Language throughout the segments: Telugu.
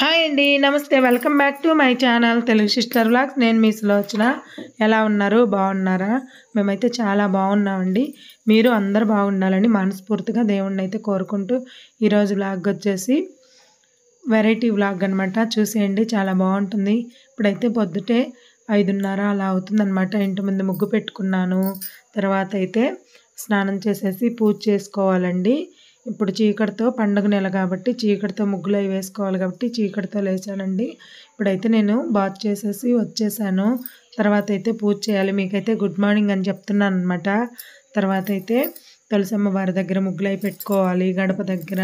హాయ్ అండి namaste welcome back to my channel Telugu sister blogs నేను మీ సులోచన ఎలా ఉన్నారు బాగున్నారా మేమైతే చాలా బాగున్నామండి మీరు అందరు బాగుండాలని మనస్ఫూర్తిగా దేవుణ్ణి అయితే కోరుకుంటూ ఈరోజు వ్లాగ్ వచ్చేసి వెరైటీ వ్లాగ్ అనమాట చూసేయండి చాలా బాగుంటుంది ఇప్పుడైతే పొద్దుటే ఐదున్నర అలా అవుతుందన్నమాట ఇంటి ముందు ముగ్గు పెట్టుకున్నాను తర్వాత అయితే స్నానం చేసేసి పూజ చేసుకోవాలండి ఇప్పుడు చీకటితో పండుగ నెల కాబట్టి చీకటితో ముగ్గులు అవి వేసుకోవాలి కాబట్టి చీకటితో లేచానండి ఇప్పుడైతే నేను బాత్ చేసేసి వచ్చేసాను తర్వాత అయితే పూజ చేయాలి మీకైతే గుడ్ మార్నింగ్ అని చెప్తున్నాను అనమాట తర్వాత అయితే తులసమ్మ వారి దగ్గర ముగ్గులు అవి పెట్టుకోవాలి గడప దగ్గర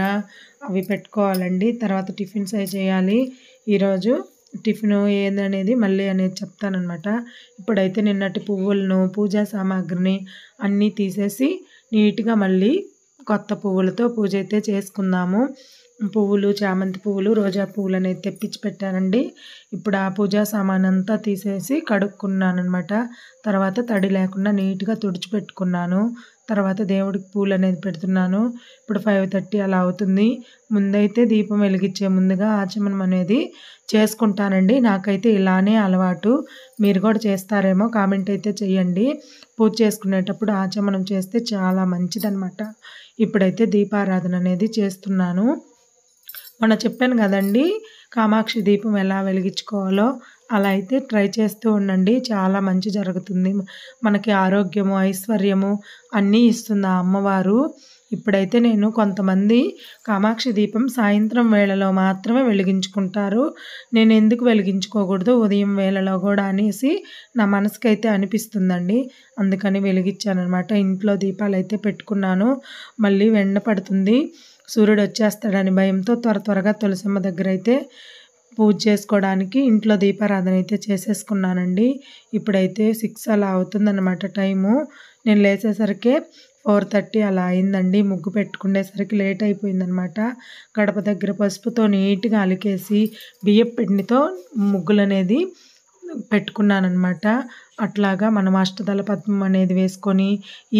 అవి పెట్టుకోవాలండి తర్వాత టిఫిన్స్ అవి చేయాలి ఈరోజు టిఫిన్ ఏందనేది మళ్ళీ అనేది చెప్తానమాట ఇప్పుడైతే నిన్నటి పువ్వులను పూజా సామాగ్రిని అన్నీ తీసేసి నీట్గా మళ్ళీ కొత్త పువ్వులతో పూజ అయితే చేసుకుందాము పువ్వులు చామంతి పువ్వులు రోజా పువ్వులు అనేది తెప్పించి పెట్టానండి ఇప్పుడు ఆ పూజా సామాన్ అంతా తీసేసి కడుక్కున్నాను అనమాట తర్వాత తడి లేకుండా నీట్గా తుడిచి పెట్టుకున్నాను తర్వాత దేవుడికి పూలు అనేది పెడుతున్నాను ఇప్పుడు ఫైవ్ థర్టీ అలా అవుతుంది ముందైతే దీపం వెలిగించే ముందుగా ఆచమనం అనేది చేసుకుంటానండి నాకైతే ఇలానే అలవాటు మీరు కూడా చేస్తారేమో కామెంట్ అయితే చేయండి పూజ చేసుకునేటప్పుడు ఆచమనం చేస్తే చాలా మంచిదనమాట ఇప్పుడైతే దీపారాధన అనేది చేస్తున్నాను మొన్న చెప్పాను కదండి కామాక్షి దీపం ఎలా వెలిగించుకోవాలో అలా అయితే ట్రై చేస్తూ ఉండండి చాలా మంచి జరుగుతుంది మనకి ఆరోగ్యము ఐశ్వర్యము అన్నీ ఇస్తుంది ఆ అమ్మవారు ఇప్పుడైతే నేను కొంతమంది కామాక్షి దీపం సాయంత్రం వేళలో మాత్రమే వెలిగించుకుంటారు నేను ఎందుకు వెలిగించుకోకూడదు ఉదయం వేళలో కూడా అనేసి నా మనసుకైతే అనిపిస్తుందండి అందుకని వెలిగించాను అనమాట ఇంట్లో దీపాలు అయితే పెట్టుకున్నాను మళ్ళీ వెండ పడుతుంది సూర్యుడు వచ్చేస్తాడని భయంతో త్వర త్వరగా తులసమ్మ దగ్గర అయితే పూజ చేసుకోవడానికి ఇంట్లో దీపారాధన అయితే చేసేసుకున్నానండి ఇప్పుడైతే సిక్స్ అలా అవుతుందన్నమాట టైము నేను లేచేసరికి ఫోర్ థర్టీ అలా అయిందండి ముగ్గు పెట్టుకునేసరికి లేట్ అయిపోయిందనమాట గడప దగ్గర పసుపుతో నీట్గా అలికేసి బియ్యపు పిండితో ముగ్గులు అనేది పెట్టుకున్నానమాట అట్లాగా మనం అష్టదల పద్మం అనేది వేసుకొని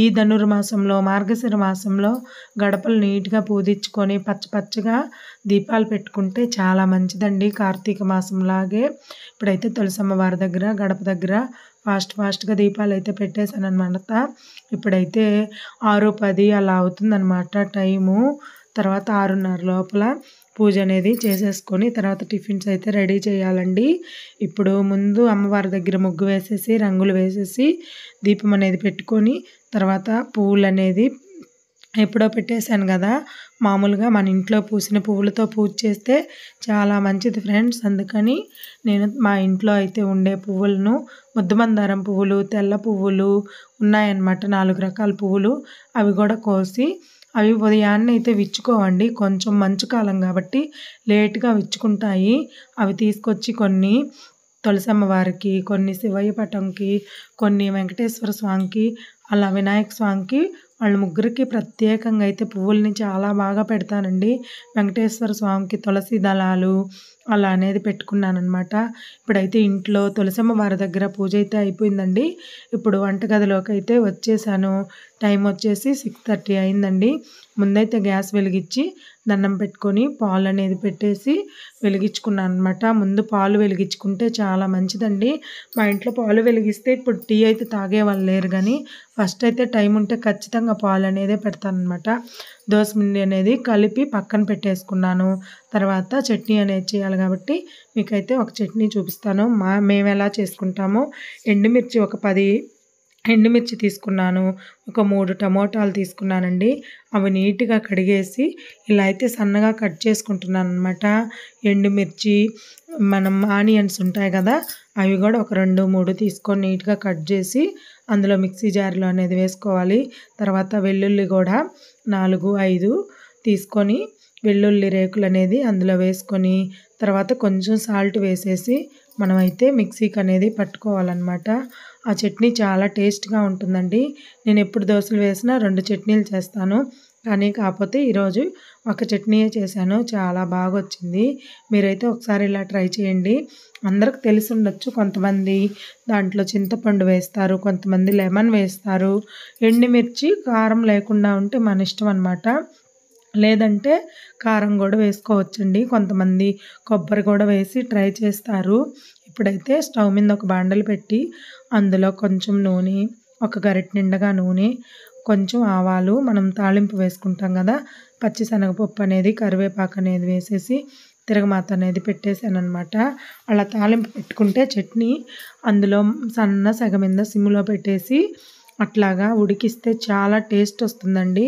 ఈ ధనుర్మాసంలో మార్గశిర మాసంలో గడపలు నీట్గా పూజించుకొని పచ్చ దీపాలు పెట్టుకుంటే చాలా మంచిదండి కార్తీక మాసంలాగే ఇప్పుడైతే తులసమ్మ వారి దగ్గర గడప దగ్గర ఫాస్ట్ ఫాస్ట్గా దీపాలు అయితే పెట్టేశాను అనమాట ఇప్పుడైతే ఆరు పది అలా అవుతుందన్నమాట టైము తర్వాత ఆరున్నర లోపల పూజ అనేది చేసేసుకొని తర్వాత టిఫిన్స్ అయితే రెడీ చేయాలండి ఇప్పుడు ముందు అమ్మవారి దగ్గర ముగ్గు వేసేసి రంగులు వేసేసి దీపం అనేది పెట్టుకొని తర్వాత పువ్వులు అనేది ఎప్పుడో పెట్టేశాను కదా మామూలుగా మన ఇంట్లో పూసిన పువ్వులతో పూజ చేస్తే చాలా మంచిది ఫ్రెండ్స్ అందుకని నేను మా ఇంట్లో అయితే ఉండే పువ్వులను ముద్దమందారం పువ్వులు తెల్ల పువ్వులు ఉన్నాయన్నమాట నాలుగు రకాల పువ్వులు అవి కూడా కోసి అవి ఉదయాన్నే అయితే విచ్చుకోవండి కొంచెం మంచు కాలం కాబట్టి లేట్గా విచ్చుకుంటాయి అవి తీసుకొచ్చి కొన్ని తులసి అమ్మవారికి కొన్ని శివయ్య పటంకి కొన్ని వెంకటేశ్వర స్వామికి అలా వినాయక స్వామికి వాళ్ళ ముగ్గురికి ప్రత్యేకంగా అయితే పువ్వుల్ని చాలా బాగా పెడతానండి వెంకటేశ్వర స్వామికి తులసి దళాలు అలా అనేది పెట్టుకున్నాను అనమాట ఇప్పుడైతే ఇంట్లో తులసమ్మ వారి దగ్గర పూజ అయితే అయిపోయిందండి ఇప్పుడు వంటగదిలోకి అయితే వచ్చేసాను టైం వచ్చేసి సిక్స్ థర్టీ అయిందండి ముందైతే గ్యాస్ వెలిగించి దండం పెట్టుకొని పాలు అనేది పెట్టేసి వెలిగించుకున్నాను అనమాట ముందు పాలు వెలిగించుకుంటే చాలా మంచిదండి మా ఇంట్లో పాలు వెలిగిస్తే ఇప్పుడు టీ అయితే తాగే వాళ్ళు లేరు కానీ ఫస్ట్ అయితే టైం ఉంటే ఖచ్చితంగా పాలు అనేదే పెడతానమాట దోశ పిండి అనేది కలిపి పక్కన పెట్టేసుకున్నాను తర్వాత చట్నీ అనేది చేయాలి చేసుకోవాలి కాబట్టి మీకైతే ఒక చట్నీ చూపిస్తాను మా మేము ఎలా చేసుకుంటామో ఎండుమిర్చి ఒక పది ఎండుమిర్చి తీసుకున్నాను ఒక మూడు టమోటాలు తీసుకున్నానండి అవి నీట్గా కడిగేసి ఇలా అయితే సన్నగా కట్ చేసుకుంటున్నాను అనమాట ఎండుమిర్చి మనం ఆనియన్స్ ఉంటాయి కదా అవి కూడా ఒక రెండు మూడు తీసుకొని నీట్గా కట్ చేసి అందులో మిక్సీ జార్లో అనేది వేసుకోవాలి తర్వాత వెల్లుల్లి కూడా నాలుగు ఐదు తీసుకొని వెల్లుల్లి రేకులు అనేది అందులో వేసుకొని తర్వాత కొంచెం సాల్ట్ వేసేసి మనమైతే మిక్సీకి అనేది పట్టుకోవాలన్నమాట ఆ చట్నీ చాలా టేస్ట్గా ఉంటుందండి నేను ఎప్పుడు దోశలు వేసినా రెండు చట్నీలు చేస్తాను కానీ కాకపోతే ఈరోజు ఒక చట్నీయే చేశాను చాలా బాగా వచ్చింది మీరైతే ఒకసారి ఇలా ట్రై చేయండి అందరికి తెలిసి ఉండొచ్చు కొంతమంది దాంట్లో చింతపండు వేస్తారు కొంతమంది లెమన్ వేస్తారు ఎండుమిర్చి కారం లేకుండా ఉంటే మన ఇష్టం అనమాట లేదంటే కారం కూడా వేసుకోవచ్చండి కొంతమంది కొబ్బరి కూడా వేసి ట్రై చేస్తారు ఇప్పుడైతే స్టవ్ మీద ఒక బాండలు పెట్టి అందులో కొంచెం నూనె ఒక గరిట నిండగా నూనె కొంచెం ఆవాలు మనం తాళింపు వేసుకుంటాం కదా పచ్చిశనగపప్పు అనేది కరివేపాకు అనేది వేసేసి తిరగమాత అనేది పెట్టేసాను అనమాట అలా తాలింపు పెట్టుకుంటే చట్నీ అందులో సన్న సగ మీద సిమ్లో పెట్టేసి అట్లాగా ఉడికిస్తే చాలా టేస్ట్ వస్తుందండి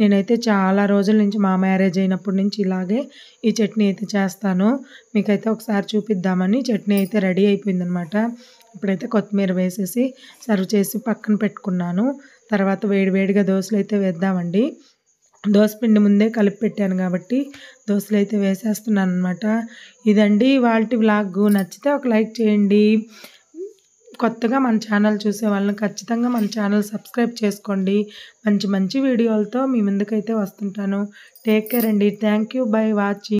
నేనైతే చాలా రోజుల నుంచి మా మ్యారేజ్ అయినప్పటి నుంచి ఇలాగే ఈ చట్నీ అయితే చేస్తాను మీకైతే ఒకసారి చూపిద్దామని చట్నీ అయితే రెడీ అయిపోయిందనమాట ఇప్పుడైతే కొత్తిమీర వేసేసి సర్వ్ చేసి పక్కన పెట్టుకున్నాను తర్వాత వేడివేడిగా దోశలు అయితే వేద్దామండి పిండి ముందే కలిపి పెట్టాను కాబట్టి దోశలు అయితే వేసేస్తున్నాను అనమాట ఇదండి వాళ్ళ వ్లాగ్ నచ్చితే ఒక లైక్ చేయండి కొత్తగా మన ఛానల్ చూసే వాళ్ళని ఖచ్చితంగా మన ఛానల్ సబ్స్క్రైబ్ చేసుకోండి మంచి మంచి వీడియోలతో మీ ముందుకైతే వస్తుంటాను టేక్ కేర్ అండి థ్యాంక్ యూ బై వాచింగ్